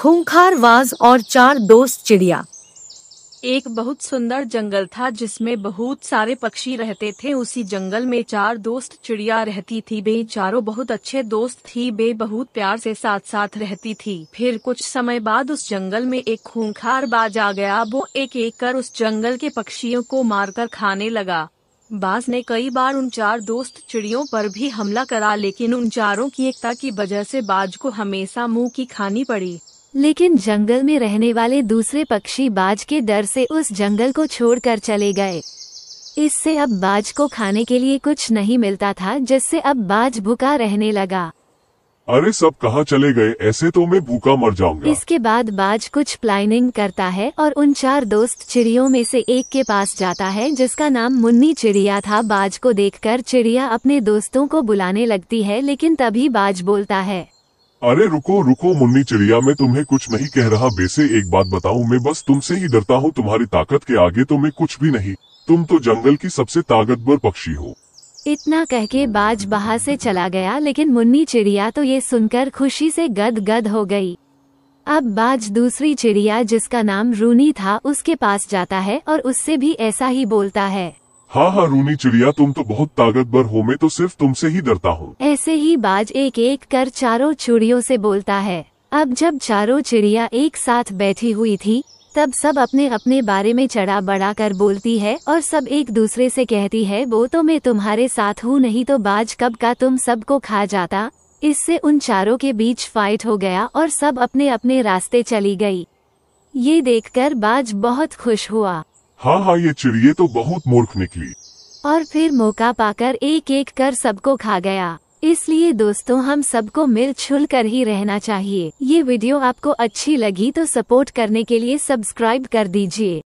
was और चार दोस्त चिड़िया एक बहुत सुंदर जंगल था जिसमें बहुत सारे पक्षी रहते थे उसी जंगल में चार दोस्त चिड़िया रहती थी बे चारों बहुत अच्छे दोस्त थी बे बहुत प्यार से साथ साथ रहती थी फिर कुछ समय बाद उस जंगल में एक खूंखार बाज आ गया वो एक एक कर उस जंगल के पक्षियों को मारकर खाने लगा बाज ने कई बार उन चार दोस्त चिड़ियों पर भी हमला करा लेकिन उन चारों की एकता की वजह से बाज को हमेशा मुंह की खानी पड़ी लेकिन जंगल में रहने वाले दूसरे पक्षी बाज के डर से उस जंगल को छोड़कर चले गए इससे अब बाज को खाने के लिए कुछ नहीं मिलता था जिससे अब बाज भूखा रहने लगा अरे सब कहा चले गए ऐसे तो मैं भूखा मर जाऊंगा इसके बाद बाज कुछ प्लानिंग करता है और उन चार दोस्त चिड़ियों में से एक के पास जाता है जिसका नाम मुन्नी चिड़िया था बाज को देखकर चिड़िया अपने दोस्तों को बुलाने लगती है लेकिन तभी बाज बोलता है अरे रुको रुको मुन्नी चिड़िया मैं तुम्हें कुछ नहीं कह रहा बेसे एक बात बताऊं मैं बस तुमसे ही डरता हूँ तुम्हारी ताकत के आगे तो मैं कुछ भी नहीं तुम तो जंगल की सबसे ताकतवर पक्षी हो इतना कह के बाज बाहर से चला गया लेकिन मुन्नी चिड़िया तो ये सुनकर खुशी से गद गद हो गई अब बाज दूसरी चिड़िया जिसका नाम रूनी था उसके पास जाता है और उससे भी ऐसा ही बोलता है हाँ हाँ रूनी चिड़िया तुम तो बहुत ताकतवर हो मैं तो सिर्फ तुमसे ही डरता हूँ ऐसे ही बाज एक एक कर चारों चिड़ियों से बोलता है अब जब चारों चिड़िया एक साथ बैठी हुई थी तब सब अपने अपने बारे में चढ़ा बढ़ा कर बोलती है और सब एक दूसरे से कहती है वो तो मैं तुम्हारे साथ हूँ नहीं तो बाज कब का तुम सबको खा जाता इससे उन चारों के बीच फाइट हो गया और सब अपने अपने रास्ते चली गई ये देखकर बाज बहुत खुश हुआ हाँ हाँ ये चिड़िए तो बहुत मूर्ख निकली और फिर मौका पाकर एक एक कर सबको खा गया इसलिए दोस्तों हम सबको मिल छुल कर ही रहना चाहिए ये वीडियो आपको अच्छी लगी तो सपोर्ट करने के लिए सब्सक्राइब कर दीजिए